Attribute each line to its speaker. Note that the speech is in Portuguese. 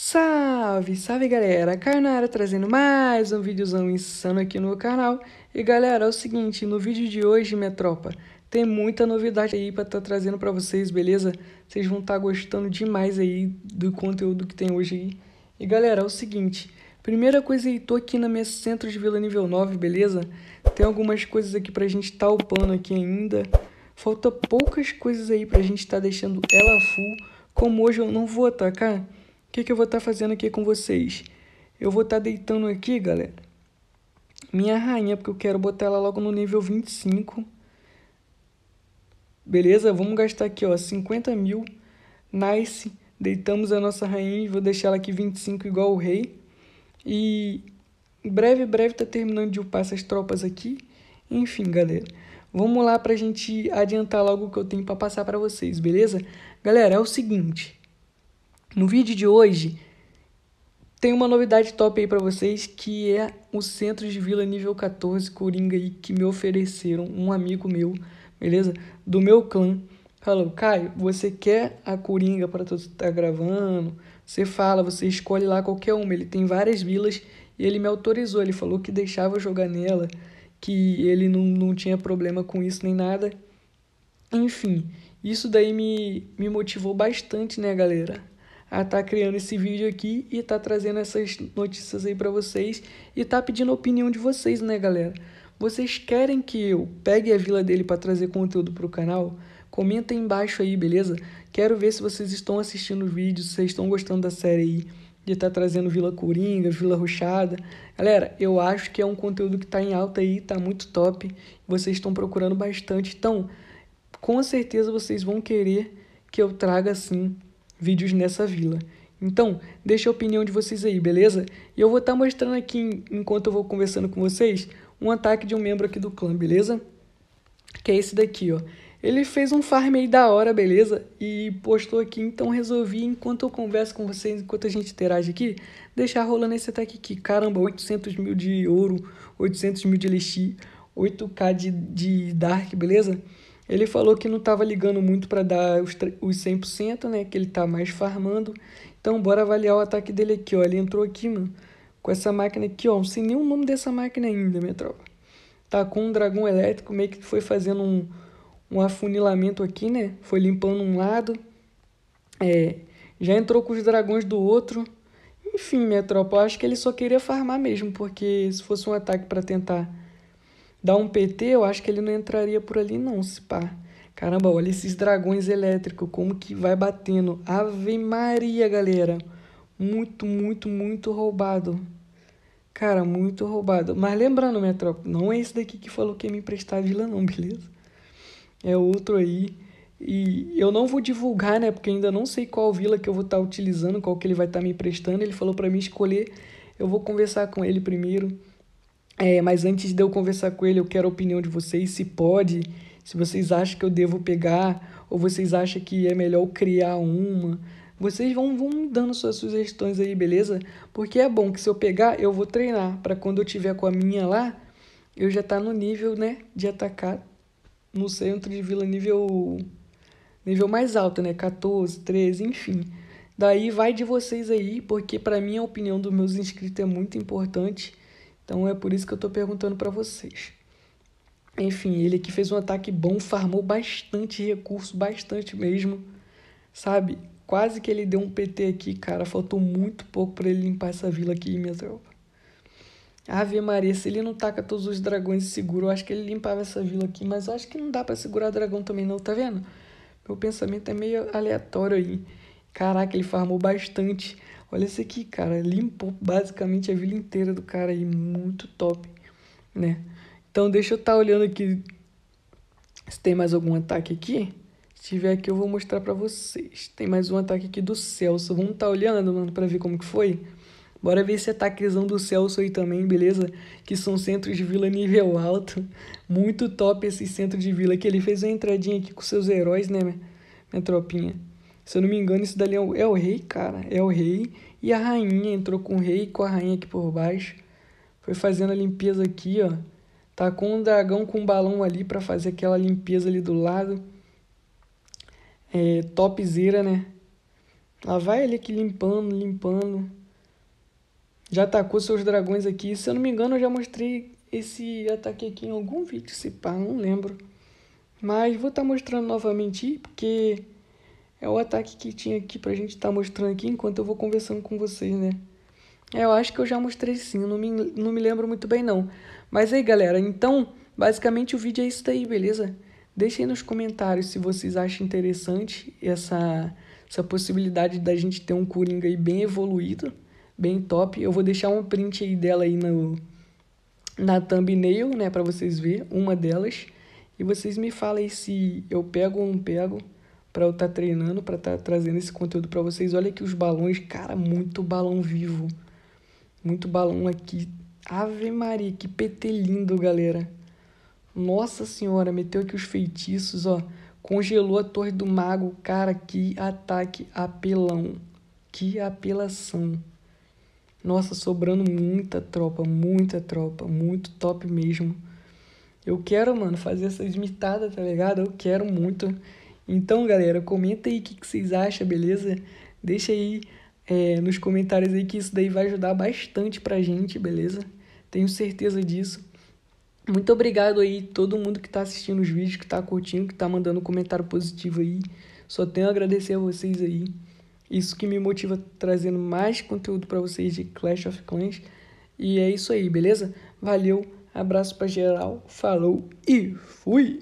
Speaker 1: Salve, salve galera, Caio na área trazendo mais um videozão insano aqui no canal. E galera, é o seguinte, no vídeo de hoje, minha tropa, tem muita novidade aí pra estar tá trazendo pra vocês, beleza? Vocês vão estar tá gostando demais aí do conteúdo que tem hoje aí. E galera, é o seguinte, primeira coisa aí, tô aqui na minha centro de vila nível 9, beleza? Tem algumas coisas aqui pra gente tá upando aqui ainda. Falta poucas coisas aí pra gente tá deixando ela full, como hoje eu não vou atacar... O que, que eu vou estar tá fazendo aqui com vocês? Eu vou estar tá deitando aqui, galera, minha rainha, porque eu quero botar ela logo no nível 25. Beleza? Vamos gastar aqui, ó, 50 mil. Nice. Deitamos a nossa rainha, e vou deixar ela aqui 25 igual o rei. E em breve, breve tá terminando de upar essas tropas aqui. Enfim, galera. Vamos lá pra gente adiantar logo o que eu tenho para passar para vocês, beleza? Galera, é o seguinte, no vídeo de hoje tem uma novidade top aí para vocês que é o centro de vila nível 14 Coringa aí que me ofereceram um amigo meu, beleza? Do meu clã. Falou, Caio, você quer a Coringa para tu tá gravando? Você fala, você escolhe lá qualquer uma. Ele tem várias vilas e ele me autorizou. Ele falou que deixava eu jogar nela, que ele não, não tinha problema com isso nem nada. Enfim, isso daí me, me motivou bastante, né, galera? a estar tá criando esse vídeo aqui e tá trazendo essas notícias aí para vocês e tá pedindo a opinião de vocês, né, galera? Vocês querem que eu pegue a vila dele para trazer conteúdo pro canal? Comenta aí embaixo aí, beleza? Quero ver se vocês estão assistindo o vídeo, se vocês estão gostando da série aí de estar tá trazendo Vila Coringa, Vila Ruxada. Galera, eu acho que é um conteúdo que está em alta aí, está muito top. Vocês estão procurando bastante. Então, com certeza vocês vão querer que eu traga assim vídeos nessa vila. Então, deixa a opinião de vocês aí, beleza? E eu vou estar tá mostrando aqui, enquanto eu vou conversando com vocês, um ataque de um membro aqui do clã, beleza? Que é esse daqui, ó. Ele fez um farm aí da hora, beleza? E postou aqui, então resolvi, enquanto eu converso com vocês, enquanto a gente interage aqui, deixar rolando esse ataque aqui. Caramba, 800 mil de ouro, 800 mil de elixir, 8k de, de dark, beleza? Ele falou que não estava ligando muito para dar os, os 100%, né? Que ele tá mais farmando. Então, bora avaliar o ataque dele aqui, ó. Ele entrou aqui, mano, com essa máquina aqui, ó. Não sei nem o nome dessa máquina ainda, minha tropa. Tá com um dragão elétrico, meio que foi fazendo um, um afunilamento aqui, né? Foi limpando um lado. É, já entrou com os dragões do outro. Enfim, minha tropa, eu acho que ele só queria farmar mesmo, porque se fosse um ataque para tentar Dar um PT, eu acho que ele não entraria por ali não, se pá. Caramba, olha esses dragões elétricos, como que vai batendo. Ave Maria, galera. Muito, muito, muito roubado. Cara, muito roubado. Mas lembrando, minha tropa, não é esse daqui que falou que ia me emprestar a vila não, beleza? É outro aí. E eu não vou divulgar, né? Porque ainda não sei qual vila que eu vou estar tá utilizando, qual que ele vai estar tá me emprestando. Ele falou para mim escolher. Eu vou conversar com ele primeiro é, mas antes de eu conversar com ele, eu quero a opinião de vocês, se pode, se vocês acham que eu devo pegar, ou vocês acham que é melhor criar uma. Vocês vão, vão dando suas sugestões aí, beleza? Porque é bom que se eu pegar, eu vou treinar, para quando eu tiver com a minha lá, eu já tá no nível, né, de atacar no centro de vila nível nível mais alto, né, 14, 13, enfim. Daí vai de vocês aí, porque para mim a opinião dos meus inscritos é muito importante. Então é por isso que eu estou perguntando para vocês. Enfim, ele que fez um ataque bom, farmou bastante recurso, bastante mesmo. Sabe? Quase que ele deu um PT aqui, cara. Faltou muito pouco para ele limpar essa vila aqui, minha tropa. Ave Maria, se ele não taca todos os dragões e segura, eu acho que ele limpava essa vila aqui, mas eu acho que não dá para segurar dragão também não, tá vendo? Meu pensamento é meio aleatório aí. Caraca, ele farmou bastante. Olha esse aqui, cara. Limpou basicamente a vila inteira do cara aí. Muito top, né? Então deixa eu estar tá olhando aqui se tem mais algum ataque aqui. Se tiver aqui, eu vou mostrar pra vocês. Tem mais um ataque aqui do Celso. Vamos estar tá olhando, mano, pra ver como que foi? Bora ver esse ataquezão do Celso aí também, beleza? Que são centros de vila nível alto. Muito top esse centro de vila que ele fez uma entradinha aqui com seus heróis, né, minha, minha tropinha? Se eu não me engano, isso dali é o, é o rei, cara. É o rei. E a rainha entrou com o rei, com a rainha aqui por baixo. Foi fazendo a limpeza aqui, ó. Tá com um dragão com um balão ali para fazer aquela limpeza ali do lado. É, topzera, né? Ela vai ali aqui limpando, limpando. Já atacou seus dragões aqui. Se eu não me engano, eu já mostrei esse ataque aqui em algum vídeo, se pá, não lembro. Mas vou estar tá mostrando novamente, porque é o ataque que tinha aqui pra gente estar tá mostrando aqui enquanto eu vou conversando com vocês, né? É, eu acho que eu já mostrei sim, não me, não me lembro muito bem não. Mas aí, galera, então, basicamente o vídeo é isso daí, beleza? Deixem nos comentários se vocês acham interessante essa, essa possibilidade da gente ter um Coringa aí bem evoluído, bem top. Eu vou deixar um print aí dela aí no, na thumbnail, né, pra vocês verem, uma delas. E vocês me falem se eu pego ou não pego para eu estar tá treinando, para estar tá trazendo esse conteúdo para vocês. Olha aqui os balões, cara, muito balão vivo. Muito balão aqui. Ave Maria, que PT lindo, galera. Nossa Senhora, meteu aqui os feitiços, ó. Congelou a Torre do Mago. Cara, que ataque apelão. Que apelação. Nossa, sobrando muita tropa, muita tropa, muito top mesmo. Eu quero, mano, fazer essas mitadas, tá ligado? Eu quero muito. Então, galera, comenta aí o que, que vocês acham, beleza? Deixa aí é, nos comentários aí que isso daí vai ajudar bastante pra gente, beleza? Tenho certeza disso. Muito obrigado aí todo mundo que tá assistindo os vídeos, que tá curtindo, que tá mandando comentário positivo aí. Só tenho a agradecer a vocês aí. Isso que me motiva trazendo mais conteúdo para vocês de Clash of Clans. E é isso aí, beleza? Valeu, abraço para geral, falou e fui!